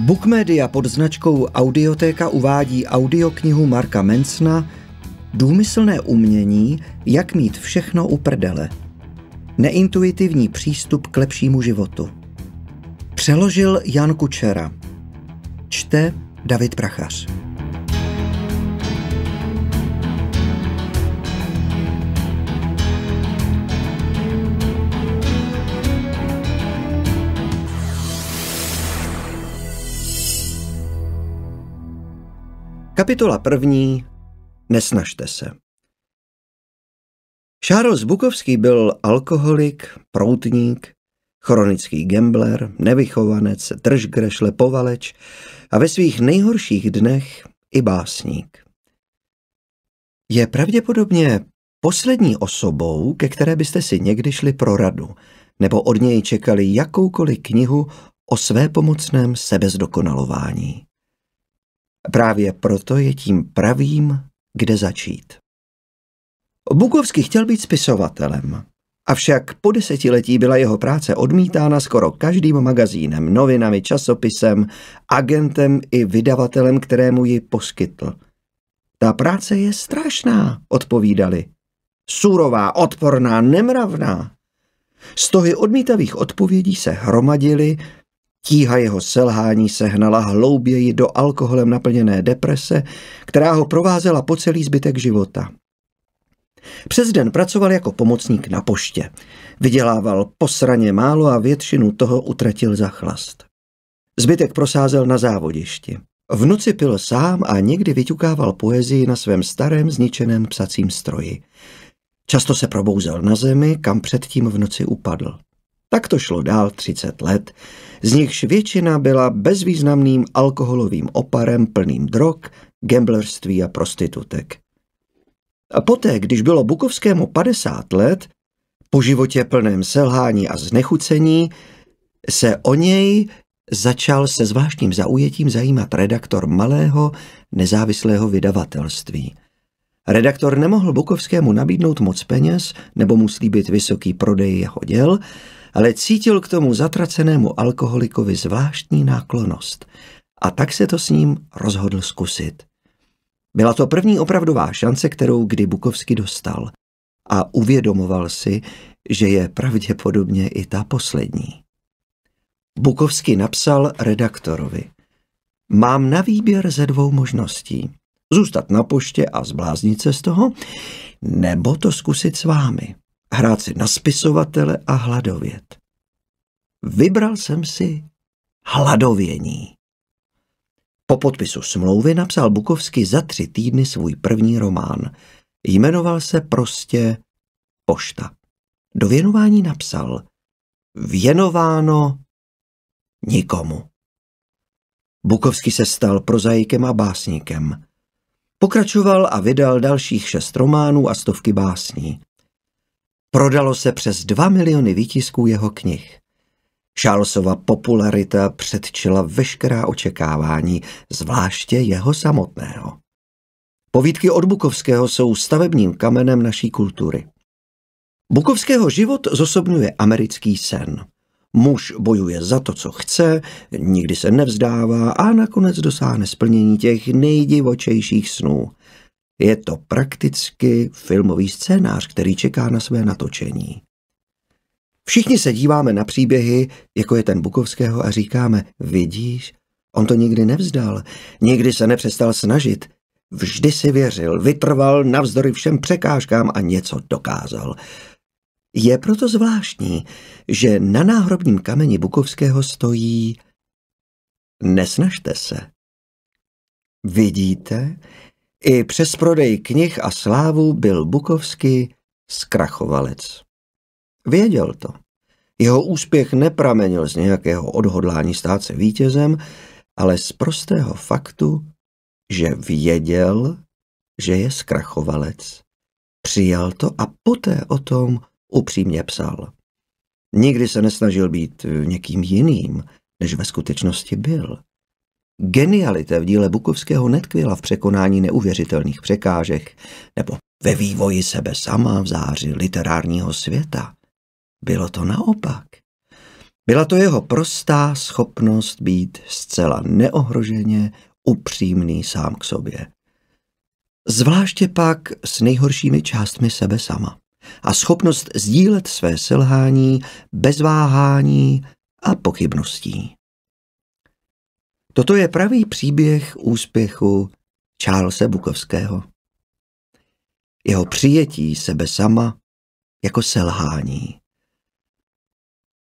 Bookmedia pod značkou Audiotéka uvádí audioknihu Marka Mensna Důmyslné umění, jak mít všechno u prdele. Neintuitivní přístup k lepšímu životu. Přeložil Jan Kučera. Čte David Prachař. Kapitola první. Nesnažte se. Charles Bukovský byl alkoholik, proutník, chronický gambler, nevychovanec, držgreš, povaleč a ve svých nejhorších dnech i básník. Je pravděpodobně poslední osobou, ke které byste si někdy šli pro radu, nebo od něj čekali jakoukoliv knihu o své pomocném sebezdokonalování. Právě proto je tím pravým, kde začít. Bukovský chtěl být spisovatelem, avšak po desetiletí byla jeho práce odmítána skoro každým magazínem, novinami, časopisem, agentem i vydavatelem, kterému ji poskytl. Ta práce je strašná, odpovídali. Surová, odporná, nemravná. Stohy odmítavých odpovědí se hromadily, Tíha jeho selhání se hnala hlouběji do alkoholem naplněné deprese, která ho provázela po celý zbytek života. Přes den pracoval jako pomocník na poště. Vydělával posraně málo a většinu toho utratil za chlast. Zbytek prosázel na závodišti. V noci pil sám a někdy vyťukával poezii na svém starém zničeném psacím stroji. Často se probouzel na zemi, kam předtím v noci upadl. Tak to šlo dál 30 let, z nichž většina byla bezvýznamným alkoholovým oparem plným drog, gamblerství a prostitutek. A poté, když bylo Bukovskému 50 let, po životě plném selhání a znechucení, se o něj začal se zvláštním zaujetím zajímat redaktor malého nezávislého vydavatelství. Redaktor nemohl Bukovskému nabídnout moc peněz nebo mu slíbit vysoký prodej jeho děl, ale cítil k tomu zatracenému alkoholikovi zvláštní náklonost a tak se to s ním rozhodl zkusit. Byla to první opravdová šance, kterou kdy Bukovsky dostal a uvědomoval si, že je pravděpodobně i ta poslední. Bukovsky napsal redaktorovi. Mám na výběr ze dvou možností. Zůstat na poště a zbláznit se z toho, nebo to zkusit s vámi hrát si na spisovatele a hladovět. Vybral jsem si hladovění. Po podpisu smlouvy napsal Bukovský za tři týdny svůj první román. Jmenoval se prostě Pošta. Do věnování napsal Věnováno nikomu. Bukovský se stal prozaikem a básníkem. Pokračoval a vydal dalších šest románů a stovky básní. Prodalo se přes 2 miliony výtisků jeho knih. Charlesova popularita předčila veškerá očekávání, zvláště jeho samotného. Povídky od Bukovského jsou stavebním kamenem naší kultury. Bukovského život zosobňuje americký sen. Muž bojuje za to, co chce, nikdy se nevzdává a nakonec dosáhne splnění těch nejdivočejších snů. Je to prakticky filmový scénář, který čeká na své natočení. Všichni se díváme na příběhy, jako je ten Bukovského, a říkáme, vidíš, on to nikdy nevzdal, nikdy se nepřestal snažit, vždy si věřil, vytrval navzdory všem překážkám a něco dokázal. Je proto zvláštní, že na náhrobním kameni Bukovského stojí Nesnažte se. Vidíte, i přes prodej knih a slávu byl Bukovský zkrachovalec. Věděl to. Jeho úspěch nepramenil z nějakého odhodlání stát se vítězem, ale z prostého faktu, že věděl, že je zkrachovalec. Přijal to a poté o tom upřímně psal. Nikdy se nesnažil být někým jiným, než ve skutečnosti byl. Genialita v díle Bukovského netkvěla v překonání neuvěřitelných překážek nebo ve vývoji sebe sama v záři literárního světa. Bylo to naopak. Byla to jeho prostá schopnost být zcela neohroženě upřímný sám k sobě. Zvláště pak s nejhoršími částmi sebe sama a schopnost sdílet své selhání bez váhání a pochybností. Toto je pravý příběh úspěchu Charlesa Bukovského. Jeho přijetí sebe sama jako selhání.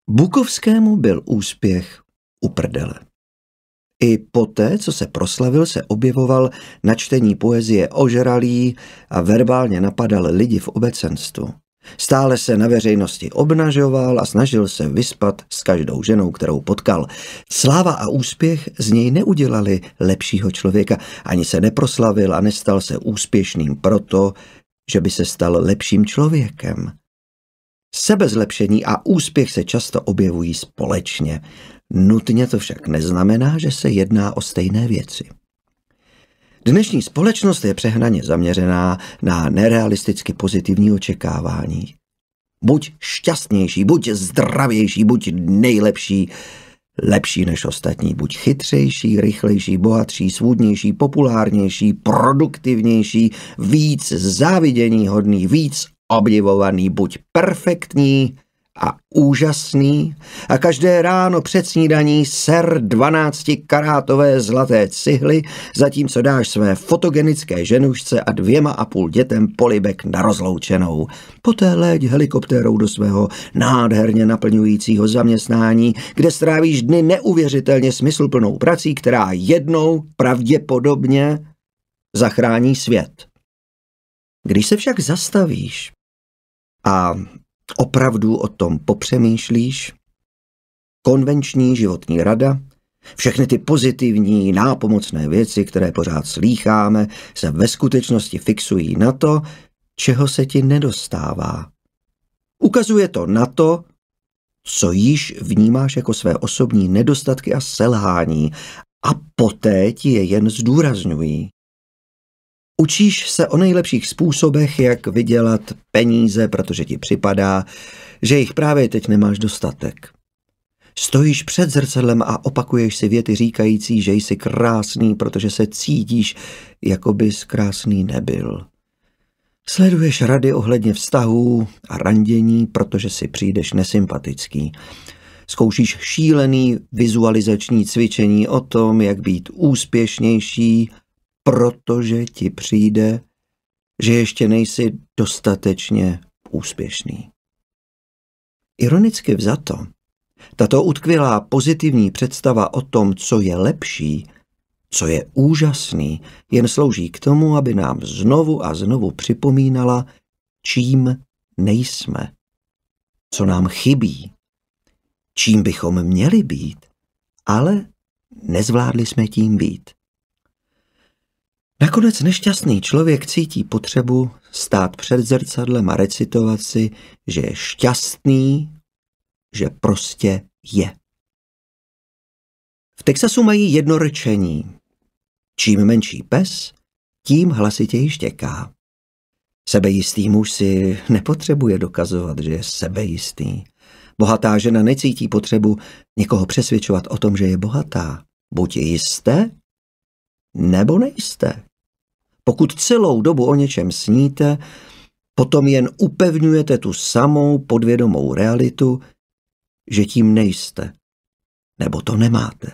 Bukovskému byl úspěch u prdele. I poté, co se proslavil, se objevoval na čtení poezie ožralý a verbálně napadal lidi v obecenstvu. Stále se na veřejnosti obnažoval a snažil se vyspat s každou ženou, kterou potkal. Sláva a úspěch z něj neudělali lepšího člověka, ani se neproslavil a nestal se úspěšným proto, že by se stal lepším člověkem. Sebezlepšení a úspěch se často objevují společně. Nutně to však neznamená, že se jedná o stejné věci. Dnešní společnost je přehnaně zaměřená na nerealisticky pozitivní očekávání. Buď šťastnější, buď zdravější, buď nejlepší, lepší než ostatní, buď chytřejší, rychlejší, bohatší, svůdnější, populárnější, produktivnější, víc záviděníhodný, víc obdivovaný, buď perfektní, a úžasný a každé ráno před snídaní ser 12 karátové zlaté cihly, zatímco dáš své fotogenické ženušce a dvěma a půl dětem polibek na rozloučenou. Poté léď helikoptérou do svého nádherně naplňujícího zaměstnání, kde strávíš dny neuvěřitelně smysluplnou prací, která jednou pravděpodobně zachrání svět. Když se však zastavíš a Opravdu o tom popřemýšlíš? Konvenční životní rada, všechny ty pozitivní, nápomocné věci, které pořád slýcháme, se ve skutečnosti fixují na to, čeho se ti nedostává. Ukazuje to na to, co již vnímáš jako své osobní nedostatky a selhání a poté ti je jen zdůrazňují. Učíš se o nejlepších způsobech, jak vydělat peníze, protože ti připadá, že jich právě teď nemáš dostatek. Stojíš před zrcadlem a opakuješ si věty říkající, že jsi krásný, protože se cítíš, jako bys krásný nebyl. Sleduješ rady ohledně vztahů a randění, protože si přijdeš nesympatický. Zkoušíš šílený vizualizační cvičení o tom, jak být úspěšnější, protože ti přijde, že ještě nejsi dostatečně úspěšný. Ironicky vzato, tato utkvělá pozitivní představa o tom, co je lepší, co je úžasný, jen slouží k tomu, aby nám znovu a znovu připomínala, čím nejsme, co nám chybí, čím bychom měli být, ale nezvládli jsme tím být. Nakonec nešťastný člověk cítí potřebu stát před zrcadlem a recitovat si, že je šťastný, že prostě je. V Texasu mají jedno řečení. Čím menší pes, tím hlasitěji štěká. Sebejistý muž si nepotřebuje dokazovat, že je sebejistý. Bohatá žena necítí potřebu někoho přesvědčovat o tom, že je bohatá. Buď jste, nebo nejste. Pokud celou dobu o něčem sníte, potom jen upevňujete tu samou podvědomou realitu, že tím nejste, nebo to nemáte.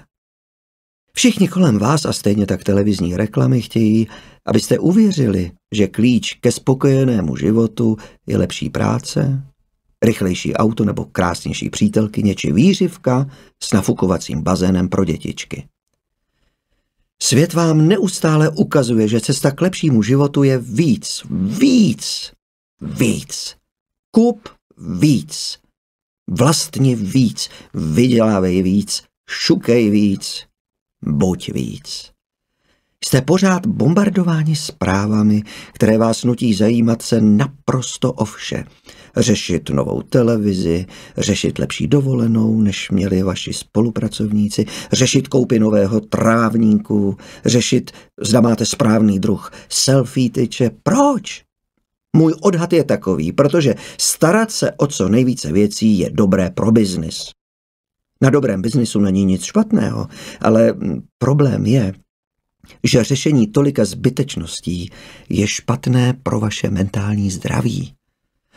Všichni kolem vás a stejně tak televizní reklamy chtějí, abyste uvěřili, že klíč ke spokojenému životu je lepší práce, rychlejší auto nebo krásnější přítelkyně či výřivka s nafukovacím bazénem pro dětičky. Svět vám neustále ukazuje, že cesta k lepšímu životu je víc, víc, víc. Kup víc. vlastně víc, vydělávej víc, šukej víc, buď víc. Jste pořád bombardováni zprávami, které vás nutí zajímat se naprosto o vše – řešit novou televizi, řešit lepší dovolenou, než měli vaši spolupracovníci, řešit koupy nového trávníku, řešit, zda máte správný druh selfie tyče. Proč? Můj odhad je takový, protože starat se o co nejvíce věcí je dobré pro biznis. Na dobrém biznisu není nic špatného, ale problém je, že řešení tolika zbytečností je špatné pro vaše mentální zdraví.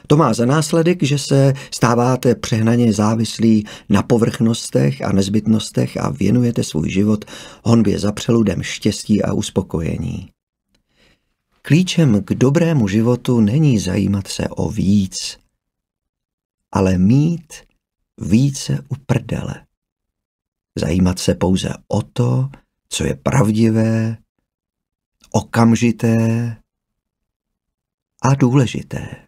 To má za následek, že se stáváte přehnaně závislí na povrchnostech a nezbytnostech a věnujete svůj život honbě za přeludem štěstí a uspokojení. Klíčem k dobrému životu není zajímat se o víc, ale mít více u prdele. Zajímat se pouze o to, co je pravdivé, okamžité a důležité.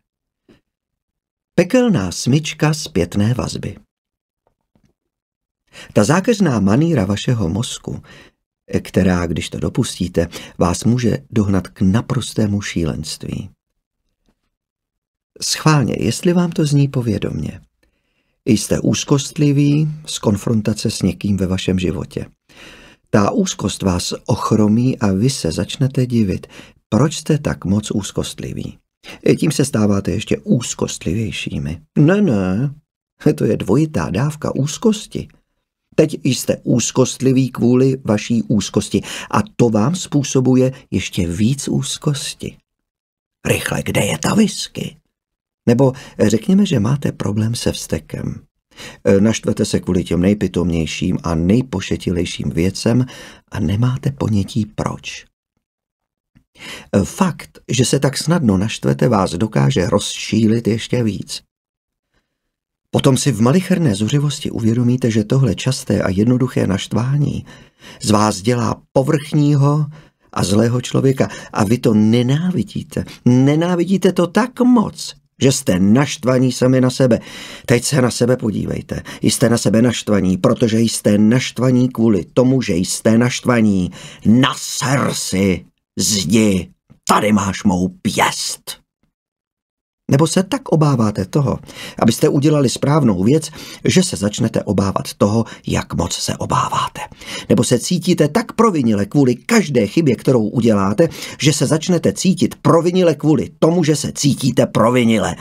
Pekelná smyčka zpětné vazby. Ta zákeřná maníra vašeho mozku, která, když to dopustíte, vás může dohnat k naprostému šílenství. Schválně, jestli vám to zní povědomně. Jste úzkostliví z konfrontace s někým ve vašem životě. Ta úzkost vás ochromí a vy se začnete divit, proč jste tak moc úzkostliví. E, tím se stáváte ještě úzkostlivějšími. Ne, ne, to je dvojitá dávka úzkosti. Teď jste úzkostliví kvůli vaší úzkosti a to vám způsobuje ještě víc úzkosti. Rychle, kde je ta whisky? Nebo řekněme, že máte problém se vstekem. E, naštvete se kvůli těm nejpitomnějším a nejpošetilejším věcem a nemáte ponětí proč. Eh, fakt, že se tak snadno naštvete, vás dokáže rozšílit ještě víc. Potom si v malicherné zuřivosti uvědomíte, že tohle časté a jednoduché naštvání z vás dělá povrchního a zlého člověka a vy to nenávidíte. Nenávidíte to tak moc, že jste naštvaní sami na sebe. Teď se na sebe podívejte. Jste na sebe naštvaní, protože jste naštvaní kvůli tomu, že jste naštvaní. Naser si zdi, tady máš mou pěst. Nebo se tak obáváte toho, abyste udělali správnou věc, že se začnete obávat toho, jak moc se obáváte. Nebo se cítíte tak provinile kvůli každé chybě, kterou uděláte, že se začnete cítit provinile kvůli tomu, že se cítíte provinile.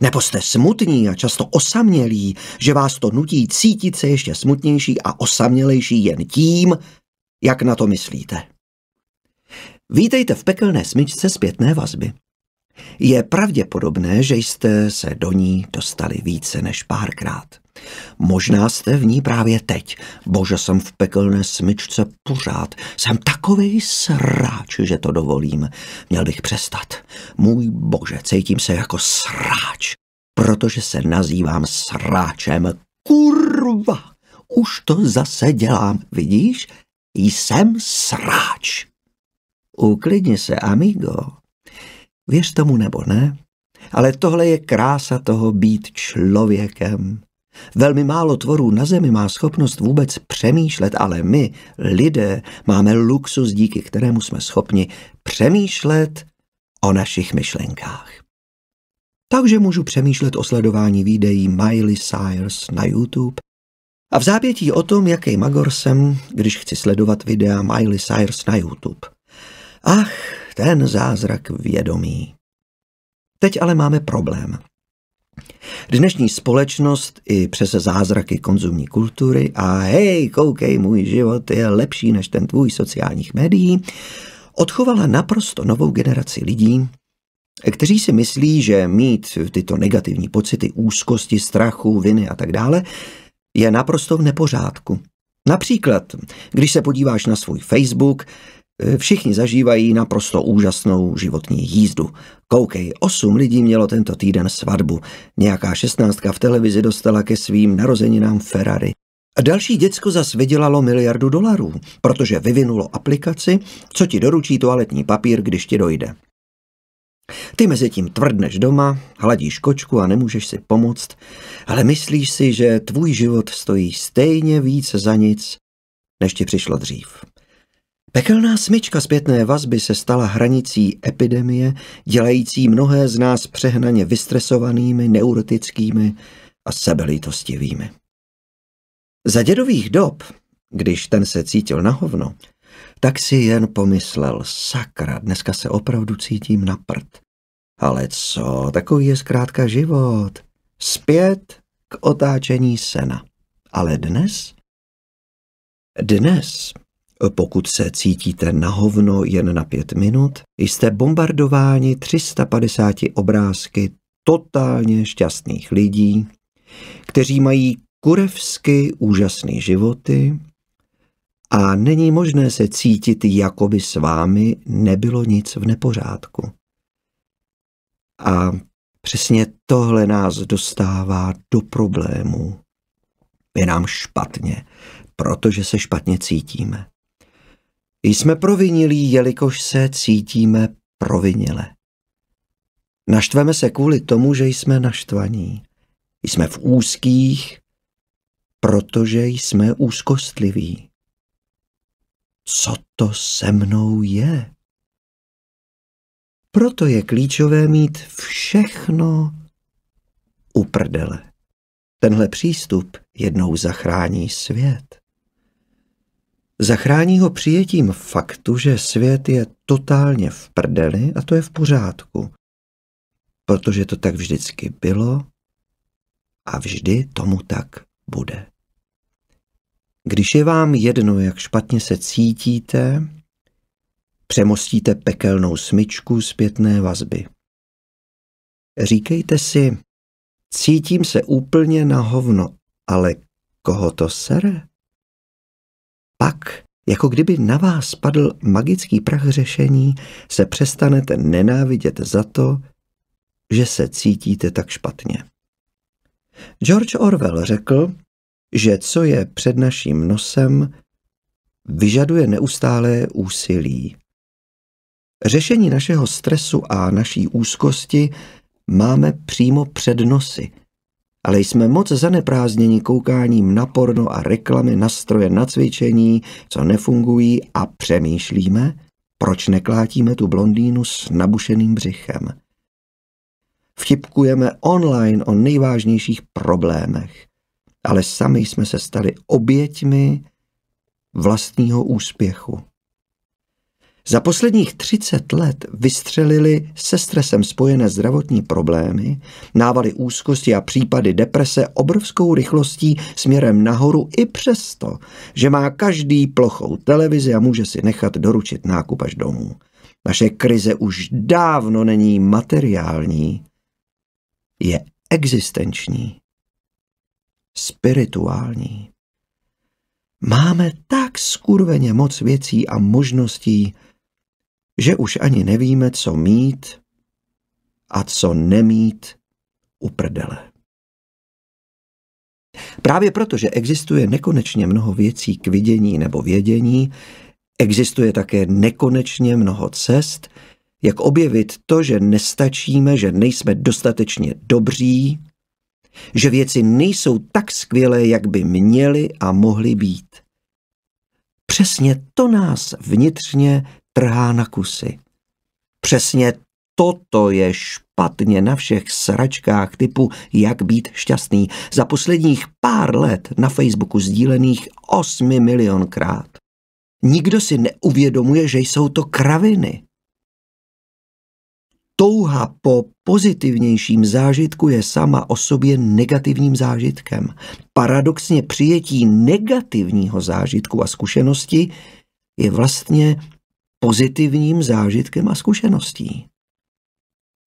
Nebo jste smutní a často osamělí, že vás to nutí cítit se ještě smutnější a osamělejší jen tím, jak na to myslíte. Vítejte v pekelné smyčce zpětné vazby. Je pravděpodobné, že jste se do ní dostali více než párkrát. Možná jste v ní právě teď. Bože, jsem v pekelné smyčce pořád. Jsem takový sráč, že to dovolím. Měl bych přestat. Můj bože, cítím se jako sráč, protože se nazývám sráčem. Kurva! Už to zase dělám, vidíš? Jsem sráč. Uklidni se, amigo. Věř tomu nebo ne, ale tohle je krása toho být člověkem. Velmi málo tvorů na Zemi má schopnost vůbec přemýšlet, ale my, lidé, máme luxus, díky kterému jsme schopni přemýšlet o našich myšlenkách. Takže můžu přemýšlet o sledování videí Miley Cyrus na YouTube a v zápětí o tom, jaký magor jsem, když chci sledovat videa Miley Cyrus na YouTube. Ach, ten zázrak vědomí. Teď ale máme problém. Dnešní společnost i přes zázraky konzumní kultury a hej, koukej, můj život je lepší než ten tvůj sociálních médií, odchovala naprosto novou generaci lidí, kteří si myslí, že mít tyto negativní pocity úzkosti, strachu, viny a tak dále je naprosto v nepořádku. Například, když se podíváš na svůj Facebook, Eh, všichni zažívají naprosto úžasnou životní jízdu. Koukej, osm lidí mělo tento týden svatbu. Nějaká šestnáctka v televizi dostala ke svým narozeninám Ferrari. A další děcko zas vydělalo miliardu dolarů, protože vyvinulo aplikaci, co ti doručí toaletní papír, když ti dojde. Ty mezi tím tvrdneš doma, hladíš kočku a nemůžeš si pomoct, ale myslíš si, že tvůj život stojí stejně víc za nic, než ti přišlo dřív. Pekelná smyčka zpětné vazby se stala hranicí epidemie, dělající mnohé z nás přehnaně vystresovanými, neurotickými a sebelítostivými. Za dědových dob, když ten se cítil na hovno, tak si jen pomyslel, sakra, dneska se opravdu cítím na prd. Ale co, takový je zkrátka život. Zpět k otáčení sena. Ale dnes? Dnes pokud se cítíte na hovno jen na pět minut, jste bombardováni 350 obrázky totálně šťastných lidí, kteří mají kurevsky úžasné životy a není možné se cítit, jako by s vámi nebylo nic v nepořádku. A přesně tohle nás dostává do problémů. Je nám špatně, protože se špatně cítíme. Jsme provinilí, jelikož se cítíme provinile. Naštveme se kvůli tomu, že jsme naštvaní. Jsme v úzkých, protože jsme úzkostliví. Co to se mnou je? Proto je klíčové mít všechno u prdele. Tenhle přístup jednou zachrání svět. Zachrání ho přijetím faktu, že svět je totálně v prdeli a to je v pořádku. Protože to tak vždycky bylo a vždy tomu tak bude. Když je vám jedno, jak špatně se cítíte, přemostíte pekelnou smyčku zpětné vazby. Říkejte si, cítím se úplně na hovno, ale koho to sere? pak, jako kdyby na vás padl magický prach řešení, se přestanete nenávidět za to, že se cítíte tak špatně. George Orwell řekl, že co je před naším nosem, vyžaduje neustálé úsilí. Řešení našeho stresu a naší úzkosti máme přímo před nosy – ale jsme moc zaneprázdnění koukáním na porno a reklamy, na stroje, na cvičení, co nefungují a přemýšlíme, proč neklátíme tu blondýnu s nabušeným břichem. Vtipkujeme online o nejvážnějších problémech, ale sami jsme se stali oběťmi vlastního úspěchu. Za posledních 30 let vystřelili se stresem spojené zdravotní problémy, návaly úzkosti a případy deprese obrovskou rychlostí směrem nahoru i přesto, že má každý plochou televizi a může si nechat doručit nákup až domů. Naše krize už dávno není materiální, je existenční, spirituální. Máme tak skurveně moc věcí a možností, že už ani nevíme, co mít a co nemít u prdele. Právě proto, že existuje nekonečně mnoho věcí k vidění nebo vědění, existuje také nekonečně mnoho cest, jak objevit to, že nestačíme, že nejsme dostatečně dobří, že věci nejsou tak skvělé, jak by měly a mohly být. Přesně to nás vnitřně trhá na kusy. Přesně toto je špatně na všech sračkách typu Jak být šťastný. Za posledních pár let na Facebooku sdílených 8 milionkrát. Nikdo si neuvědomuje, že jsou to kraviny. Touha po pozitivnějším zážitku je sama o sobě negativním zážitkem. Paradoxně přijetí negativního zážitku a zkušenosti je vlastně pozitivním zážitkem a zkušeností.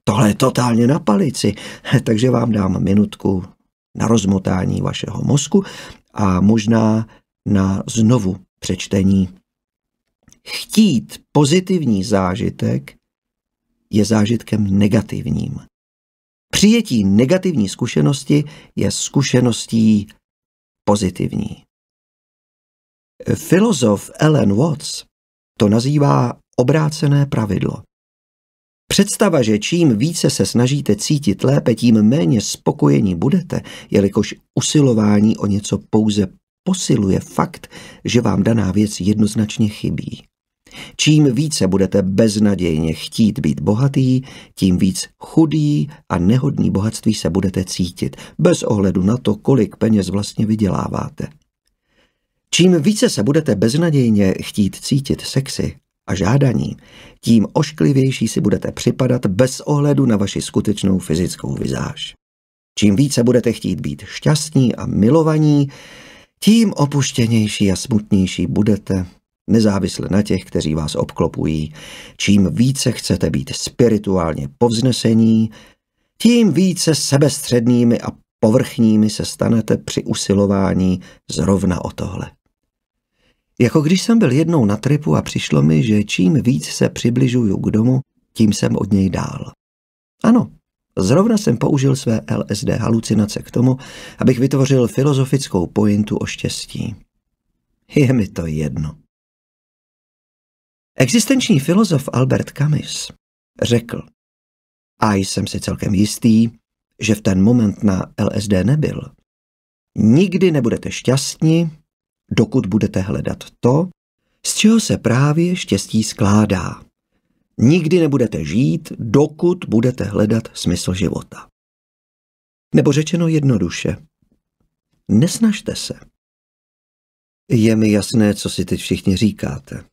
Tohle je totálně na palici, takže vám dám minutku na rozmotání vašeho mozku a možná na znovu přečtení. Chtít pozitivní zážitek je zážitkem negativním. Přijetí negativní zkušenosti je zkušeností pozitivní. Filozof Ellen Watts to nazývá obrácené pravidlo. Představa, že čím více se snažíte cítit lépe, tím méně spokojení budete, jelikož usilování o něco pouze posiluje fakt, že vám daná věc jednoznačně chybí. Čím více budete beznadějně chtít být bohatý, tím víc chudý a nehodný bohatství se budete cítit, bez ohledu na to, kolik peněz vlastně vyděláváte. Čím více se budete beznadějně chtít cítit sexy a žádaní, tím ošklivější si budete připadat bez ohledu na vaši skutečnou fyzickou vizáž. Čím více budete chtít být šťastní a milovaní, tím opuštěnější a smutnější budete, nezávisle na těch, kteří vás obklopují. Čím více chcete být spirituálně povznesení, tím více sebestřednými a povrchními se stanete při usilování zrovna o tohle. Jako když jsem byl jednou na tripu a přišlo mi, že čím víc se přibližuju k domu, tím jsem od něj dál. Ano, zrovna jsem použil své LSD halucinace k tomu, abych vytvořil filozofickou pointu o štěstí. Je mi to jedno. Existenční filozof Albert Camus řekl, a jsem si celkem jistý, že v ten moment na LSD nebyl. Nikdy nebudete šťastní, dokud budete hledat to, z čeho se právě štěstí skládá. Nikdy nebudete žít, dokud budete hledat smysl života. Nebo řečeno jednoduše, nesnažte se. Je mi jasné, co si teď všichni říkáte.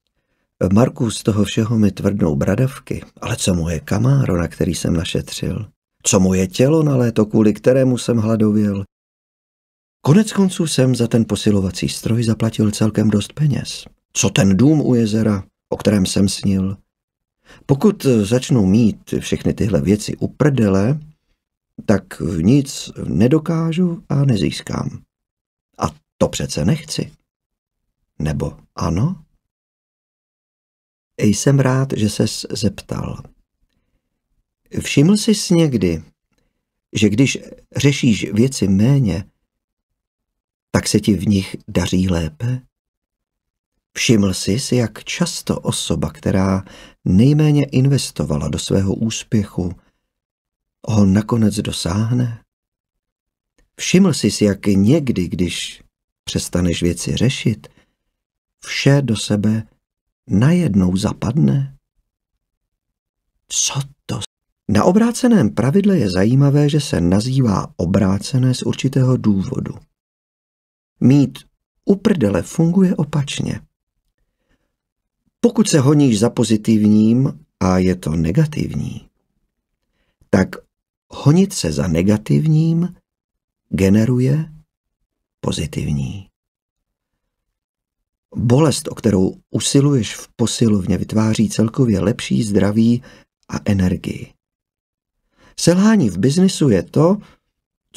Marku z toho všeho mi tvrdnou bradavky, ale co mu je kamáro, na který jsem našetřil? Co mu je tělo na léto, kvůli kterému jsem hladověl? Konec konců jsem za ten posilovací stroj zaplatil celkem dost peněz. Co ten dům u jezera, o kterém jsem snil? Pokud eh, začnu mít všechny tyhle věci u prdele, tak nic nedokážu a nezískám. A to přece nechci. Nebo ano? Jsem rád, že ses zeptal. Všiml jsi někdy, že když řešíš věci méně, tak se ti v nich daří lépe? Všiml jsi si, jak často osoba, která nejméně investovala do svého úspěchu, ho nakonec dosáhne? Všiml jsi si, jak někdy, když přestaneš věci řešit, vše do sebe najednou zapadne? Co to? Na obráceném pravidle je zajímavé, že se nazývá obrácené z určitého důvodu mít u prdele funguje opačně. Pokud se honíš za pozitivním a je to negativní, tak honit se za negativním generuje pozitivní. Bolest, o kterou usiluješ v posilovně, vytváří celkově lepší zdraví a energii. Selhání v biznisu je to,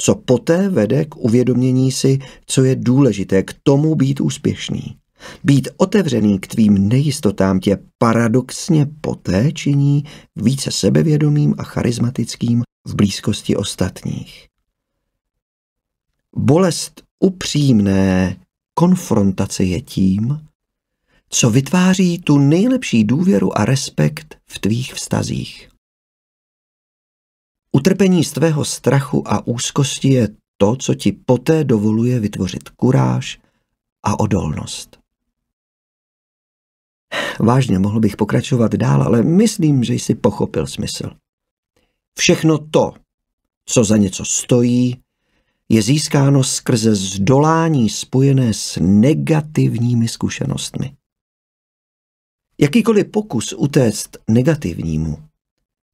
co poté vede k uvědomění si, co je důležité k tomu být úspěšný. Být otevřený k tvým nejistotám tě paradoxně poté činí více sebevědomým a charismatickým v blízkosti ostatních. Bolest upřímné konfrontace je tím, co vytváří tu nejlepší důvěru a respekt v tvých vztazích. Utrpení z tvého strachu a úzkosti je to, co ti poté dovoluje vytvořit kuráž a odolnost. Vážně mohl bych pokračovat dál, ale myslím, že jsi pochopil smysl. Všechno to, co za něco stojí, je získáno skrze zdolání spojené s negativními zkušenostmi. Jakýkoliv pokus utéct negativnímu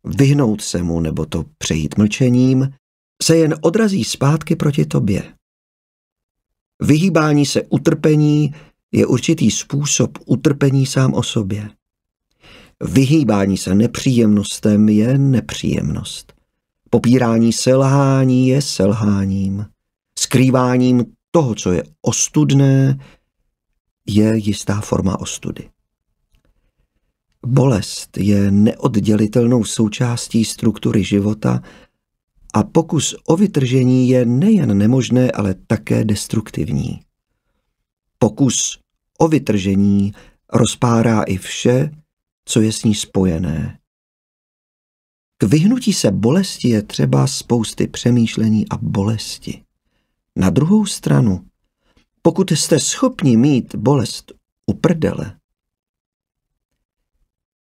vyhnout se mu nebo to přejít mlčením, se jen odrazí zpátky proti tobě. Vyhýbání se utrpení je určitý způsob utrpení sám o sobě. Vyhýbání se nepříjemnostem je nepříjemnost. Popírání selhání je selháním. Skrýváním toho, co je ostudné, je jistá forma ostudy. Bolest je neoddělitelnou součástí struktury života a pokus o vytržení je nejen nemožné, ale také destruktivní. Pokus o vytržení rozpárá i vše, co je s ní spojené. K vyhnutí se bolesti je třeba spousty přemýšlení a bolesti. Na druhou stranu, pokud jste schopni mít bolest u prdele,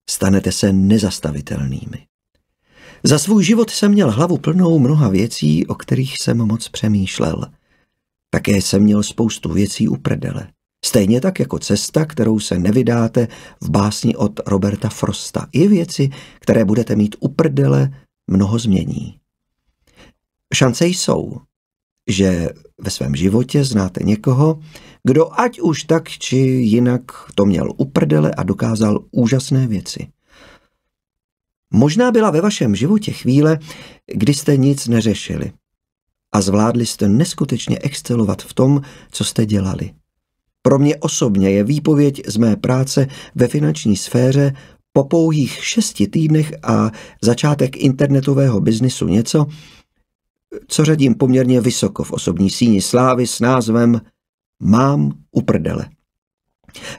stanete se nezastavitelnými. Za svůj život jsem měl hlavu plnou mnoha věcí, o kterých jsem moc přemýšlel. Také jsem měl spoustu věcí u prdele. Stejně tak jako cesta, kterou se nevydáte v básni od Roberta Frosta. I věci, které budete mít u prdele, mnoho změní. Šance jsou že ve svém životě znáte někoho, kdo ať už tak či jinak to měl u prdele a dokázal úžasné věci. Možná byla ve vašem životě chvíle, kdy jste nic neřešili a zvládli jste neskutečně excelovat v tom, co jste dělali. Pro mě osobně je výpověď z mé práce ve finanční sféře po pouhých šesti týdnech a začátek internetového biznisu něco, co řadím poměrně vysoko v osobní síni slávy s názvem Mám u prdele.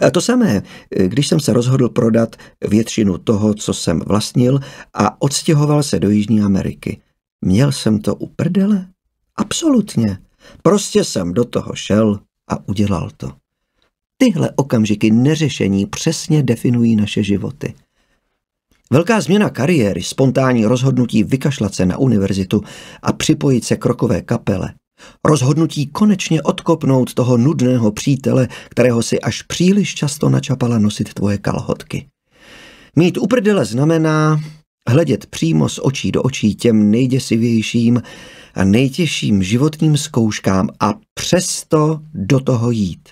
A to samé, když jsem se rozhodl prodat většinu toho, co jsem vlastnil a odstěhoval se do Jižní Ameriky. Měl jsem to u prdele? Absolutně. Prostě jsem do toho šel a udělal to. Tyhle okamžiky neřešení přesně definují naše životy – Velká změna kariéry, spontánní rozhodnutí vykašlat se na univerzitu a připojit se k rokové kapele, rozhodnutí konečně odkopnout toho nudného přítele, kterého si až příliš často načapala nosit tvoje kalhotky. Mít uprdele znamená hledět přímo z očí do očí těm nejděsivějším a nejtěžším životním zkouškám a přesto do toho jít.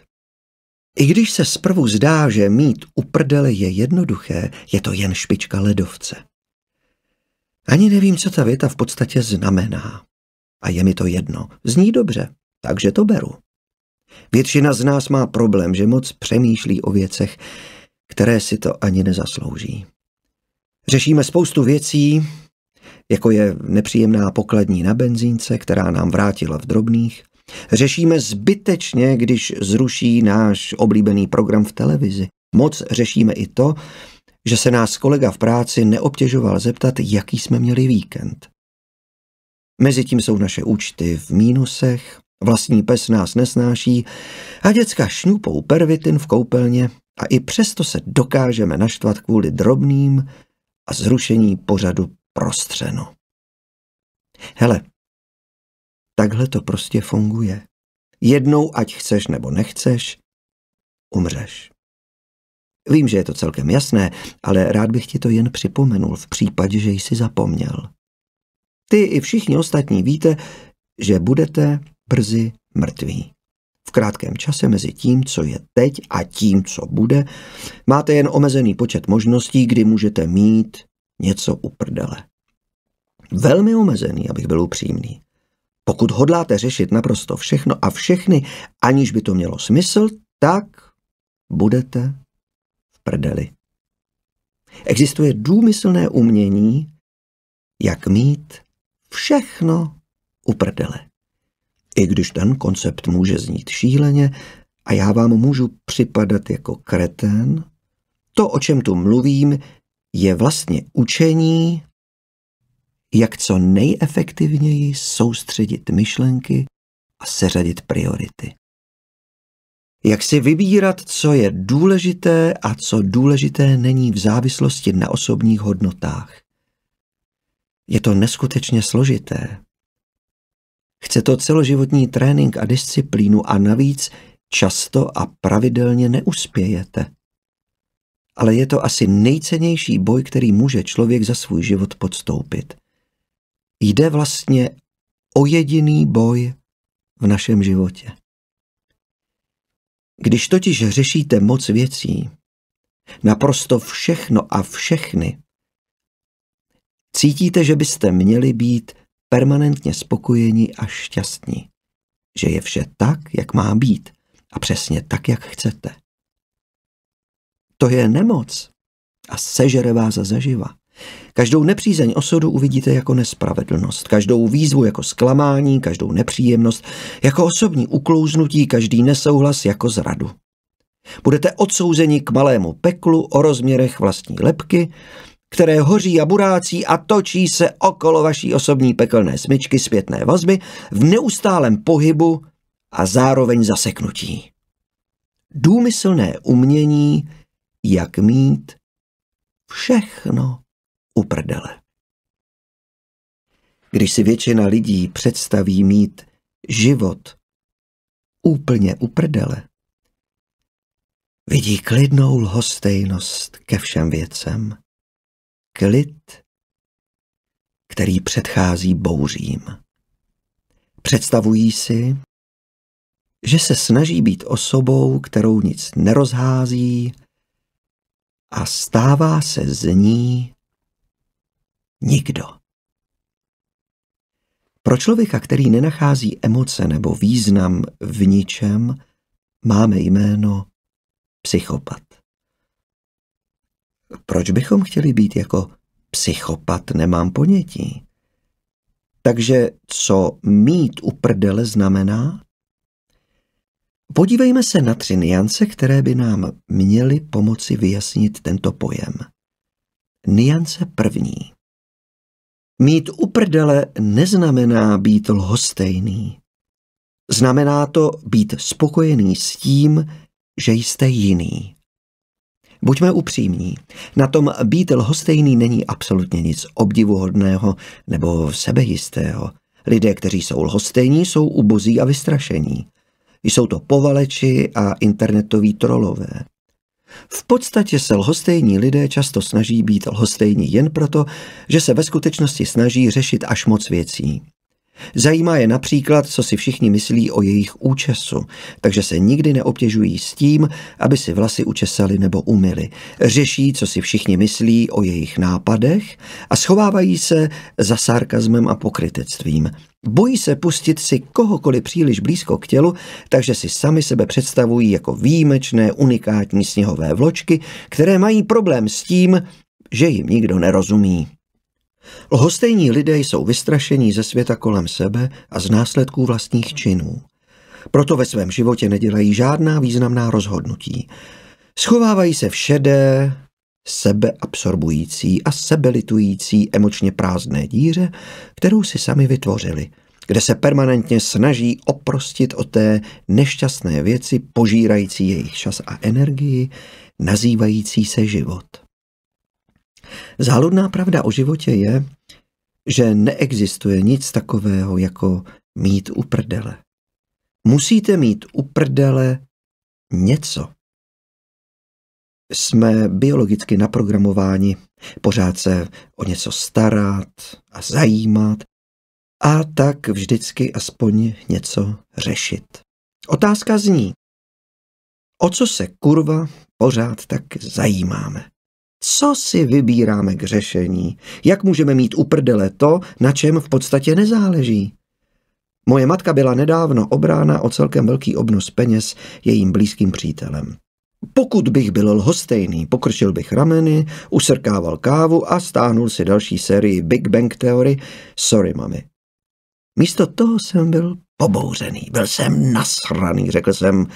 I když se zprvu zdá, že mít u prdele je jednoduché, je to jen špička ledovce. Ani nevím, co ta věta v podstatě znamená. A je mi to jedno. Zní dobře, takže to beru. Většina z nás má problém, že moc přemýšlí o věcech, které si to ani nezaslouží. Řešíme spoustu věcí, jako je nepříjemná pokladní na benzínce, která nám vrátila v drobných – Řešíme zbytečně, když zruší náš oblíbený program v televizi. Moc řešíme i to, že se nás kolega v práci neobtěžoval zeptat, jaký jsme měli víkend. Mezitím jsou naše účty v mínusech, vlastní pes nás nesnáší a děcka šňupou pervitin v koupelně a i přesto se dokážeme naštvat kvůli drobným a zrušení pořadu prostřeno. Hele, Takhle to prostě funguje. Jednou, ať chceš nebo nechceš, umřeš. Vím, že je to celkem jasné, ale rád bych ti to jen připomenul v případě, že jsi zapomněl. Ty i všichni ostatní víte, že budete brzy mrtví. V krátkém čase mezi tím, co je teď a tím, co bude, máte jen omezený počet možností, kdy můžete mít něco u prdele. Velmi omezený, abych byl upřímný. Pokud hodláte řešit naprosto všechno a všechny, aniž by to mělo smysl, tak budete v prdeli. Existuje důmyslné umění, jak mít všechno u prdele. I když ten koncept může znít šíleně a já vám můžu připadat jako kretén, to, o čem tu mluvím, je vlastně učení jak co nejefektivněji soustředit myšlenky a seřadit priority. Jak si vybírat, co je důležité a co důležité není v závislosti na osobních hodnotách. Je to neskutečně složité. Chce to celoživotní trénink a disciplínu a navíc často a pravidelně neuspějete. Ale je to asi nejcennější boj, který může člověk za svůj život podstoupit – Jde vlastně o jediný boj v našem životě. Když totiž řešíte moc věcí, naprosto všechno a všechny, cítíte, že byste měli být permanentně spokojeni a šťastní, že je vše tak, jak má být a přesně tak, jak chcete. To je nemoc a sežere vás zaživa. Každou nepřízeň osudu uvidíte jako nespravedlnost, každou výzvu jako zklamání, každou nepříjemnost jako osobní uklouznutí, každý nesouhlas jako zradu. Budete odsouzeni k malému peklu o rozměrech vlastní lepky, které hoří a burácí a točí se okolo vaší osobní pekelné smyčky zpětné vazby v neustálém pohybu a zároveň zaseknutí. Důmyslné umění, jak mít všechno u prdele. Když si většina lidí představí mít život úplně u prdele, vidí klidnou lhostejnost ke všem věcem. Klid, který předchází bouřím. Představují si, že se snaží být osobou, kterou nic nerozhází a stává se z ní Nikdo. Pro člověka, který nenachází emoce nebo význam v ničem, máme jméno psychopat. Proč bychom chtěli být jako psychopat, nemám ponětí. Takže co mít u prdele znamená? Podívejme se na tři niance, které by nám měly pomoci vyjasnit tento pojem. Niance první. Mít uprdele neznamená být lhostejný. Znamená to být spokojený s tím, že jste jiný. Buďme upřímní. Na tom být lhostejný není absolutně nic obdivuhodného nebo sebejistého. Lidé, kteří jsou lhostejní, jsou ubozí a vystrašení. Jsou to povaleči a internetoví trolové. V podstatě se lhostejní lidé často snaží být lhostejní jen proto, že se ve skutečnosti snaží řešit až moc věcí. Zajímá je například, co si všichni myslí o jejich účesu, takže se nikdy neobtěžují s tím, aby si vlasy učesali nebo umyli. Řeší, co si všichni myslí o jejich nápadech a schovávají se za sarkazmem a pokrytectvím. Bojí se pustit si kohokoliv příliš blízko k tělu, takže si sami sebe představují jako výjimečné, unikátní sněhové vločky, které mají problém s tím, že jim nikdo nerozumí. Lhostejní lidé jsou vystrašení ze světa kolem sebe a z následků vlastních činů. Proto ve svém životě nedělají žádná významná rozhodnutí. Schovávají se v šedé, sebeabsorbující a sebelitující emočně prázdné díře, kterou si sami vytvořili, kde se permanentně snaží oprostit o té nešťastné věci, požírající jejich čas a energii, nazývající se život. Záludná pravda o životě je, že neexistuje nic takového jako mít u prdele. Musíte mít u prdele něco jsme biologicky naprogramováni pořád se o něco starat a zajímat a tak vždycky aspoň něco řešit. Otázka zní, o co se kurva pořád tak zajímáme? Co si vybíráme k řešení? Jak můžeme mít u prdele to, na čem v podstatě nezáleží? Moje matka byla nedávno obrána o celkem velký obnos peněz jejím blízkým přítelem. Pokud bych byl lhostejný, pokrčil bych rameny, usrkával kávu a stáhnul si další sérii Big Bang Theory Sorry, mami. Místo toho jsem byl pobouřený, byl jsem nasraný, řekl jsem,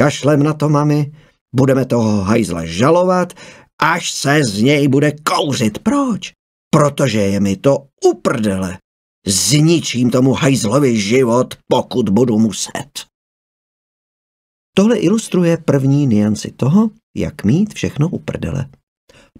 kašlem na to, mami, budeme toho hajzla žalovat, až se z něj bude kouřit. Proč? Protože je mi to uprdele. Zničím tomu hajzlovi život, pokud budu muset. Tohle ilustruje první nianci toho, jak mít všechno u prdele.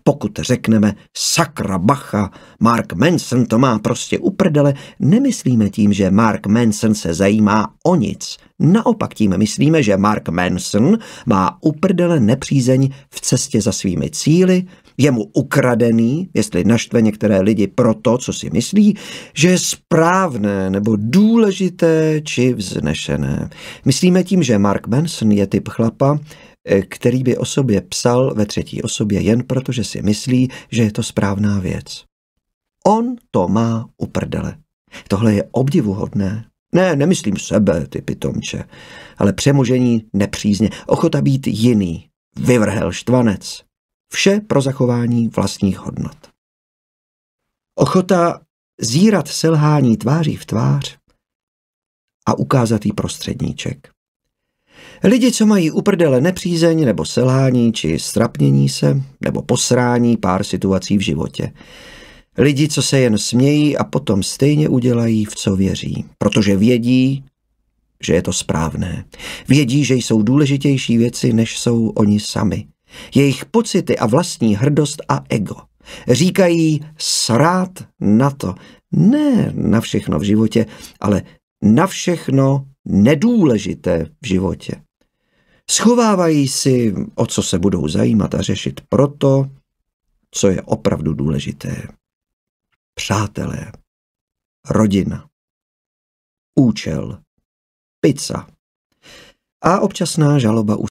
Pokud řekneme sakra bacha, Mark Manson to má prostě u prdele, nemyslíme tím, že Mark Manson se zajímá o nic. Naopak tím myslíme, že Mark Manson má u prdele nepřízeň v cestě za svými cíly, je mu ukradený, jestli naštve některé lidi pro to, co si myslí, že je správné nebo důležité či vznešené. Myslíme tím, že Mark Manson je typ chlapa, eh, který by o sobě psal ve třetí osobě jen proto, že si myslí, že je to správná věc. On to má u prdele. Tohle je obdivuhodné. Ne, nemyslím sebe, ty pitomče, ale přemožení nepřízně, ochota být jiný, vyvrhel štvanec. Vše pro zachování vlastních hodnot. Ochota zírat selhání tváří v tvář a ukázat jí prostředníček. Lidi, co mají uprdele nepřízeň nebo selhání či strapnění se nebo posrání pár situací v životě. Lidi, co se jen smějí a potom stejně udělají, v co věří, protože vědí, že je to správné. Vědí, že jsou důležitější věci, než jsou oni sami – jejich pocity a vlastní hrdost a ego. Říkají srát na to. Ne na všechno v životě, ale na všechno nedůležité v životě. Schovávají si, o co se budou zajímat a řešit proto, co je opravdu důležité. Přátelé, rodina, účel, pizza a občasná žaloba u.